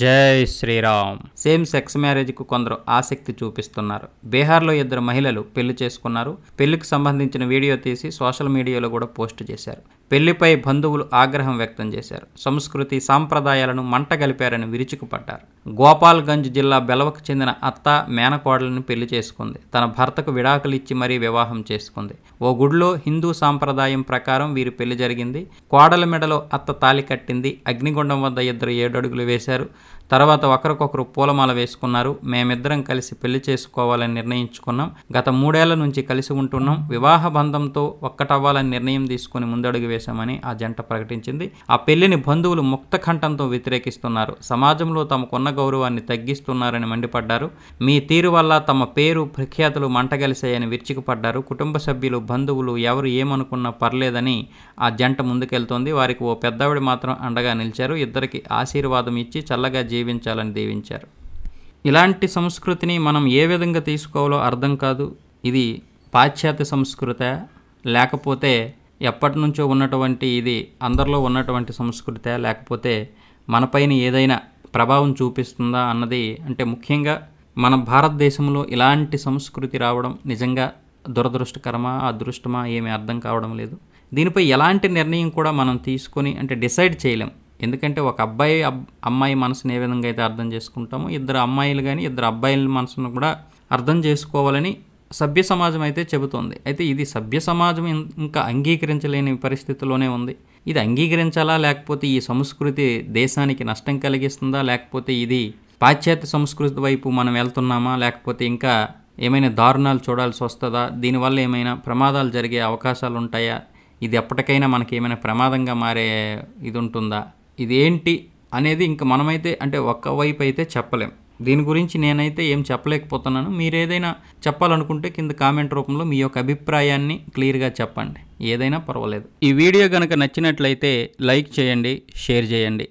జై Sriram same sex మ్యారేజ్కు కొందరు ఆసక్తి చూపిస్తున్నారు బీహార్లో ఇద్దరు మహిళలు పెళ్లి చేసుకున్నారు పెళ్లికి సంబంధించిన వీడియో తీసి సోషల్ మీడియాలో కూడా పోస్ట్ చేశారు పెళ్లిపై బంధువులు ఆగ్రహం వ్యక్తం చేశారు సంస్కృతి సాంప్రదాయాలను మంటగలిపారని విరుచుకుపడ్డారు గోపాల్గంజ్ జిల్లా బెలవకు చెందిన అత్త మేనకోడలను పెళ్లి చేసుకుంది తన భర్తకు విడాకులు ఇచ్చి మరీ వివాహం చేసుకుంది ఓ గుడిలో హిందూ సాంప్రదాయం ప్రకారం వీరి పెళ్లి జరిగింది కోడల మెడలో అత్త తాలి కట్టింది అగ్నిగుండం వద్ద ఇద్దరు ఏడడుగులు వేశారు తర్వాత ఒకరికొకరు పూలమాల వేసుకున్నారు మేమిద్దరం కలిసి పెళ్లి చేసుకోవాలని నిర్ణయించుకున్నాం గత మూడేళ్ల నుంచి కలిసి ఉంటున్నాం వివాహ బంధంతో ఒక్కటవ్వాలని నిర్ణయం తీసుకుని ముందడుగు వేశామని ఆ జంట ప్రకటించింది ఆ పెళ్లిని బంధువులు ముక్తఖంఠంతో వ్యతిరేకిస్తున్నారు సమాజంలో తమకున్న గౌరవాన్ని తగ్గిస్తున్నారని మండిపడ్డారు మీ తీరు వల్ల తమ పేరు ప్రఖ్యాతులు మంటగలిసాయని విరుచుకుపడ్డారు కుటుంబ సభ్యులు బంధువులు ఎవరు ఏమనుకున్నా పర్లేదని ఆ జంట ముందుకెళ్తోంది వారికి ఓ పెద్దవిడ మాత్రం అండగా నిలిచారు ఇద్దరికి ఆశీర్వాదం ఇచ్చి చల్లగా జీవించాలని దీవించారు ఇలాంటి సంస్కృతిని మనం ఏ విధంగా తీసుకోవాలో అర్థం కాదు ఇది పాశ్చాత్య సంస్కృత లేకపోతే ఎప్పటి నుంచో ఉన్నటువంటి ఇది అందరిలో ఉన్నటువంటి సంస్కృత లేకపోతే మనపైన ఏదైనా ప్రభావం చూపిస్తుందా అన్నది అంటే ముఖ్యంగా మన భారతదేశంలో ఇలాంటి సంస్కృతి రావడం నిజంగా దురదృష్టకరమా అదృష్టమా ఏమీ అర్థం కావడం లేదు దీనిపై ఎలాంటి నిర్ణయం కూడా మనం తీసుకొని అంటే డిసైడ్ చేయలేం ఎందుకంటే ఒక అబ్బాయి అమ్మాయి మనసుని ఏ విధంగా అయితే అర్థం చేసుకుంటామో ఇద్దరు అమ్మాయిలు కానీ ఇద్దరు అబ్బాయిల మనసును కూడా అర్థం చేసుకోవాలని సభ్య సమాజం అయితే చెబుతోంది అయితే ఇది సభ్య సమాజం ఇంకా అంగీకరించలేని పరిస్థితిలోనే ఉంది ఇది అంగీకరించాలా లేకపోతే ఈ సంస్కృతి దేశానికి నష్టం కలిగిస్తుందా లేకపోతే ఇది పాశ్చాత్య సంస్కృతి వైపు మనం వెళ్తున్నామా లేకపోతే ఇంకా ఏమైనా దారుణాలు చూడాల్సి వస్తుందా దీనివల్ల ఏమైనా ప్రమాదాలు జరిగే అవకాశాలు ఉంటాయా ఇది ఎప్పటికైనా మనకి ఏమైనా ప్రమాదంగా మారే ఇది ఉంటుందా ఇది ఏంటి అనేది ఇంకా మనమైతే అంటే ఒక్క వైపు అయితే చెప్పలేం దీని గురించి నేనైతే ఏం చెప్పలేకపోతున్నాను మీరు ఏదైనా చెప్పాలనుకుంటే కింద కామెంట్ రూపంలో మీ యొక్క అభిప్రాయాన్ని క్లియర్గా చెప్పండి ఏదైనా పర్వాలేదు ఈ వీడియో కనుక నచ్చినట్లయితే లైక్ చేయండి షేర్ చేయండి